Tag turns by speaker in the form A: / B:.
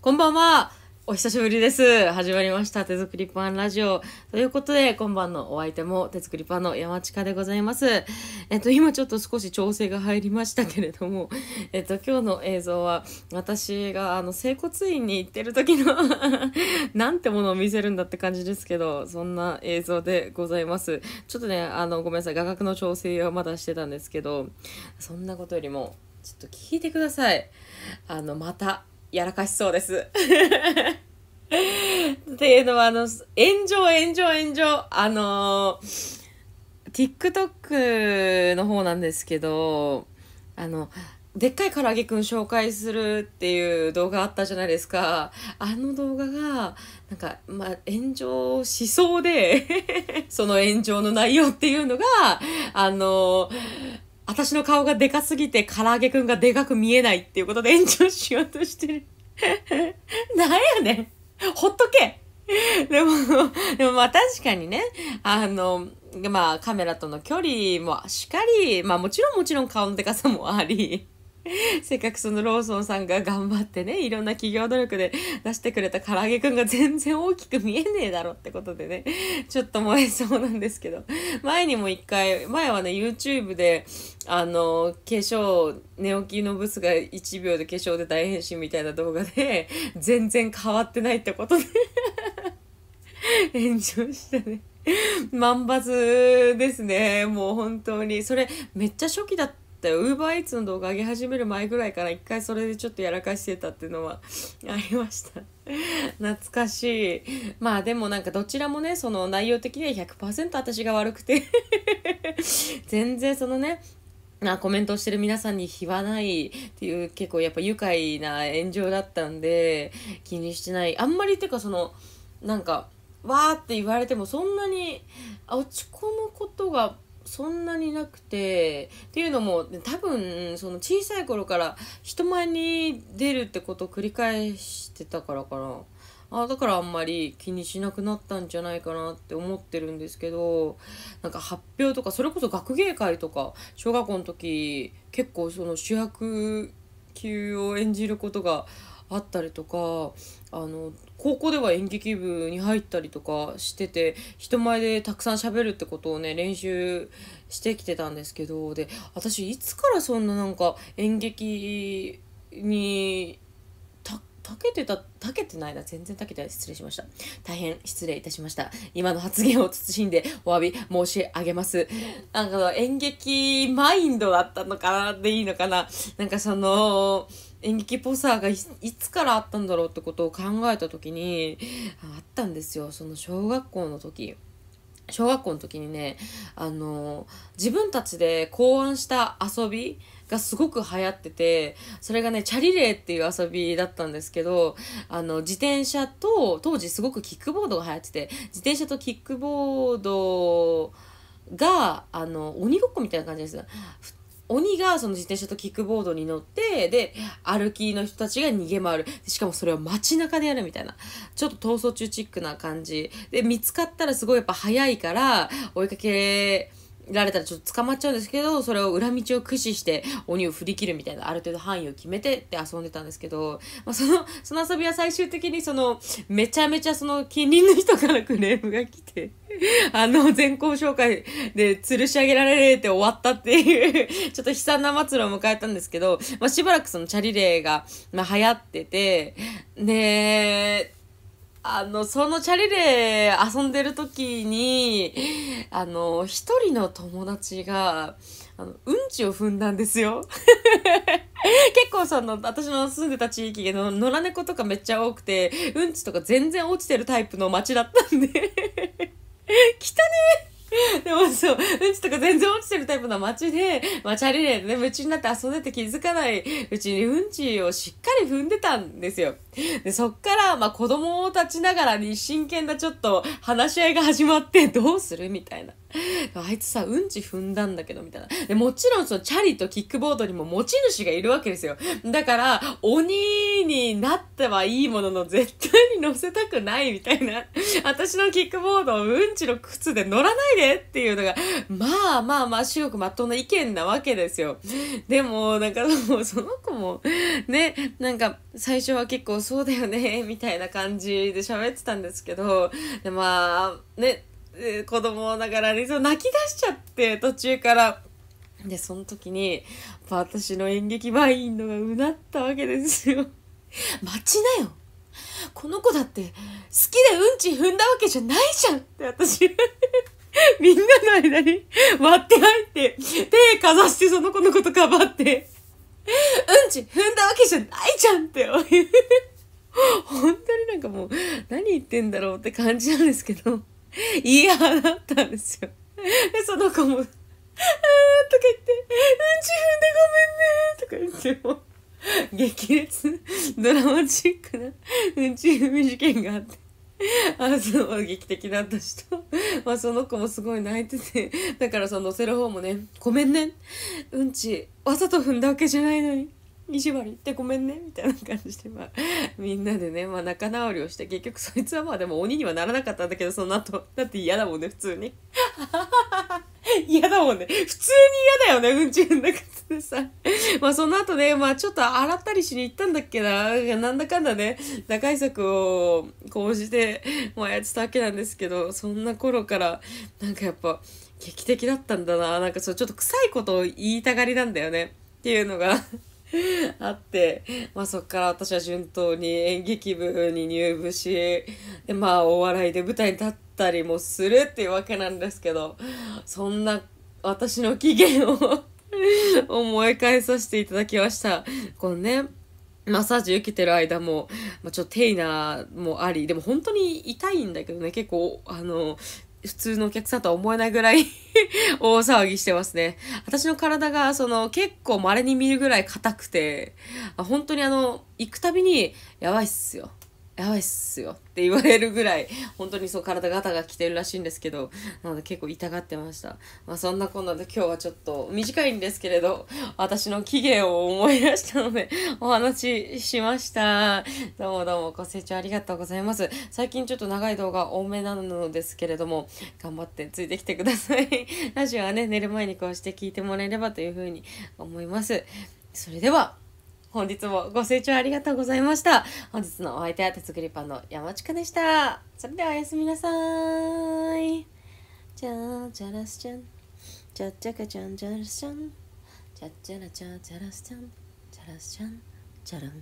A: こんばんは。お久しぶりです。始まりました。手作りパンラジオ。ということで、今晩のお相手も手作りパンの山近でございます。えっと、今ちょっと少し調整が入りましたけれども、えっと、今日の映像は、私があの、整骨院に行ってる時の なんてものを見せるんだって感じですけど、そんな映像でございます。ちょっとね、あの、ごめんなさい。画角の調整はまだしてたんですけど、そんなことよりも、ちょっと聞いてください。あの、また。やらかしそうです。っていうのは、あの、炎上、炎上、炎上、あの TikTok の方なんですけど、あの、でっかい唐揚げくん紹介するっていう動画あったじゃないですか。あの動画が、なんか、まあ、炎上しそうで その炎上の内容っていうのが、あの私の顔がでかすぎて唐揚げくんがでかく見えないっていうことで炎上しようとしてる。なんやねん。ほっとけ。でも、でもまあ確かにね、あの、まあカメラとの距離もしっかり、まあもちろんもちろん顔のでかさもあり、せっかくそのローソンさんが頑張ってね、いろんな企業努力で出してくれた唐揚げくんが全然大きく見えねえだろってことでね、ちょっと燃えそうなんですけど、前にも一回、前はね、YouTube で、あの、化粧、寝起きのブスが1秒で化粧で大変身みたいな動画で、全然変わってないってことで 炎上したね。万抜ですね。もう本当に。それ、めっちゃ初期だった。だウーバーイーツの動画上げ始める前ぐらいから一回それでちょっとやらかしてたっていうのは ありました懐かしいまあでもなんかどちらもねその内容的には100%私が悪くて 全然そのねなコメントしてる皆さんに非はないっていう結構やっぱ愉快な炎上だったんで気にしてないあんまりっていうかそのなんかわーって言われてもそんなに落ち込むことがそんなになくてっていうのも多分その小さい頃から人前に出るってことを繰り返してたからかなあだからあんまり気にしなくなったんじゃないかなって思ってるんですけどなんか発表とかそれこそ学芸会とか小学校の時結構その主役級を演じることがあったりとかあの高校では演劇部に入ったりとかしてて人前でたくさん喋るってことをね練習してきてたんですけどで私いつからそんななんか演劇にたけてた、たけてないな。全然たけてない。失礼しました。大変失礼いたしました。今の発言を慎んでお詫び申し上げます。なんか演劇マインドだったのかなでいいのかななんかその、演劇っぽさがいつからあったんだろうってことを考えた時に、あったんですよ。その小学校の時。小学校の時にね、あの、自分たちで考案した遊びがすごく流行ってて、それがね、チャリレーっていう遊びだったんですけど、あの、自転車と、当時すごくキックボードが流行ってて、自転車とキックボードが、あの、鬼ごっこみたいな感じです。鬼がその自転車とキックボードに乗って、で、歩きの人たちが逃げ回る。しかもそれを街中でやるみたいな。ちょっと逃走中チックな感じ。で、見つかったらすごいやっぱ早いから、追いかけられたらちょっと捕まっちゃうんですけど、それを裏道を駆使して鬼を振り切るみたいな、ある程度範囲を決めてって遊んでたんですけど、まあ、その、その遊びは最終的にその、めちゃめちゃその近隣の人からクレームが来て、あの、全校紹介で吊るし上げられれって終わったっていうちょっと悲惨な末路を迎えたんですけど、まあ、しばらくそのチャリレーが、まあ、流行ってて、で、あの、そのチャリで遊んでる時に、あの、一人の友達が、あの、うんちを踏んだんですよ。結構その、私の住んでた地域の野良猫とかめっちゃ多くて、うんちとか全然落ちてるタイプの街だったんで 汚ねそうう。んちとか全然落ちてるタイプの街で、まあチャリでね、夢中になって遊んでて気づかないうちにうんちをしっかり踏んでたんですよ。で、そっから、まあ子供たちながらに真剣なちょっと話し合いが始まって、どうするみたいな。あいつさ、うんち踏んだんだけど、みたいな。で、もちろんそのチャリとキックボードにも持ち主がいるわけですよ。だから、鬼になってはいいものの、絶対に乗せたくないみたいな。私のキックボードをうんちの靴で乗らないでっていうのが、まあまあまあ、主くまっとうな意見なわけですよ。でも、なんかもうその子も、ね、なんか最初は結構そうだよね、みたいな感じで喋ってたんですけど、でまあ、ね、子供ながらにそう泣き出しちゃって途中からでその時に私の演劇バインドがうなったわけですよ待ちなよこの子だって好きでうんち踏んだわけじゃないじゃんって私 みんなの間に割って入って、手かざしてその子のことかばって、うんち踏んだわけじゃないじゃんって 本当になんかもう何言ってんだろうって感じなんですけど、いだったんですよ。で、その子も、あーとか言って、うんち踏んでごめんねとか言っても、激烈、ドラマチックなうんち踏み事件があって。あそう劇的だった人まあその子もすごい泣いてて だからその乗せる方もね「ごめんねうんちわざと踏んだわけじゃないのに西割ってごめんね」みたいな感じで、まあ、みんなでね、まあ、仲直りをして結局そいつはまあでも鬼にはならなかったんだけどその後だって嫌だもんね普通に。嫌だもんね。普通に嫌だよね、うんちうんだかつでさ。まあその後ね、まあちょっと洗ったりしに行ったんだっけな。なんだかんだね、打開策を講じて、まあやってたわけなんですけど、そんな頃から、なんかやっぱ、劇的だったんだな。なんかそう、ちょっと臭いことを言いたがりなんだよね。っていうのが あって、まあそっから私は順当に演劇部に入部し、でまあお笑いで舞台に立ったりもするっていうわけなんですけど、そんな私の期限を 思い返させていただきました。このね、マッサージ受けてる間も、まあ、ちょっとテイナーもあり、でも本当に痛いんだけどね、結構、あの、普通のお客さんとは思えないぐらい 大騒ぎしてますね。私の体が、その、結構稀に見るぐらい硬くて、本当にあの、行くたびに、やばいっすよ。やばいっすよって言われるぐらい、本当にそう体ガタが来てるらしいんですけど、なので結構痛がってました。まあそんなこんなで今日はちょっと短いんですけれど、私の起源を思い出したのでお話ししました。どうもどうもご清聴ありがとうございます。最近ちょっと長い動画多めなのですけれども、頑張ってついてきてください。ラジオはね、寝る前にこうして聞いてもらえればというふうに思います。それでは、本日もご清聴ありがとうございました。本日のお相手は手作りパンの山近でした。それではおやすみなさい。じゃじゃらすちゃん。じゃっちゃかちゃんじゃらすちゃん。じゃっちゃらちゃじゃらすちゃん。じゃらすちゃん。じゃらん。